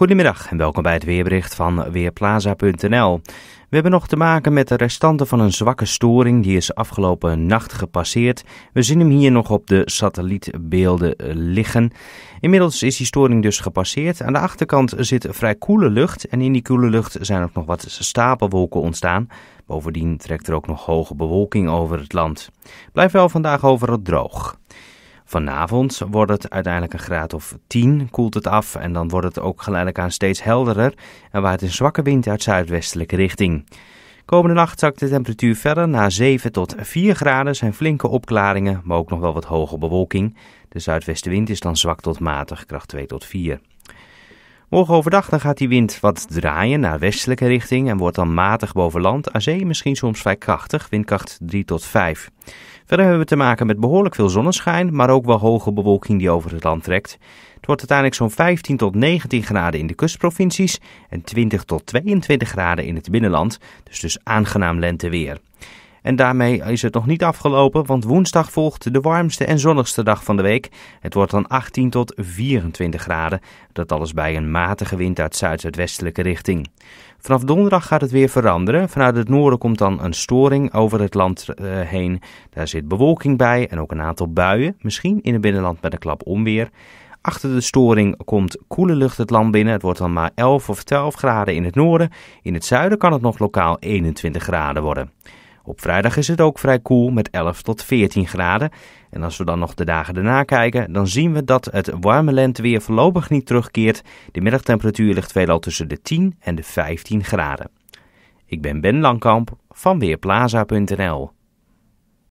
Goedemiddag en welkom bij het weerbericht van Weerplaza.nl. We hebben nog te maken met de restanten van een zwakke storing die is afgelopen nacht gepasseerd. We zien hem hier nog op de satellietbeelden eh, liggen. Inmiddels is die storing dus gepasseerd. Aan de achterkant zit vrij koele lucht en in die koele lucht zijn ook nog wat stapelwolken ontstaan. Bovendien trekt er ook nog hoge bewolking over het land. Blijf wel vandaag overal droog. Vanavond wordt het uiteindelijk een graad of 10, koelt het af en dan wordt het ook geleidelijk aan steeds helderder en waait een zwakke wind uit zuidwestelijke richting. Komende nacht zakt de temperatuur verder naar 7 tot 4 graden, zijn flinke opklaringen, maar ook nog wel wat hoge bewolking. De zuidwestenwind is dan zwak tot matig, kracht 2 tot 4. Morgen overdag dan gaat die wind wat draaien naar westelijke richting en wordt dan matig boven land, aan zee misschien soms vrij krachtig, windkracht 3 tot 5. Verder hebben we te maken met behoorlijk veel zonneschijn, maar ook wel hoge bewolking die over het land trekt. Het wordt uiteindelijk zo'n 15 tot 19 graden in de kustprovincies en 20 tot 22 graden in het binnenland, dus dus aangenaam lenteweer. En daarmee is het nog niet afgelopen, want woensdag volgt de warmste en zonnigste dag van de week. Het wordt dan 18 tot 24 graden. Dat alles bij een matige wind uit zuid-zuidwestelijke richting. Vanaf donderdag gaat het weer veranderen. Vanuit het noorden komt dan een storing over het land eh, heen. Daar zit bewolking bij en ook een aantal buien. Misschien in het binnenland met een klap onweer. Achter de storing komt koele lucht het land binnen. Het wordt dan maar 11 of 12 graden in het noorden. In het zuiden kan het nog lokaal 21 graden worden. Op vrijdag is het ook vrij koel met 11 tot 14 graden. En als we dan nog de dagen daarna kijken, dan zien we dat het warme lenteweer voorlopig niet terugkeert. De middagtemperatuur ligt veelal tussen de 10 en de 15 graden. Ik ben Ben Langkamp van Weerplaza.nl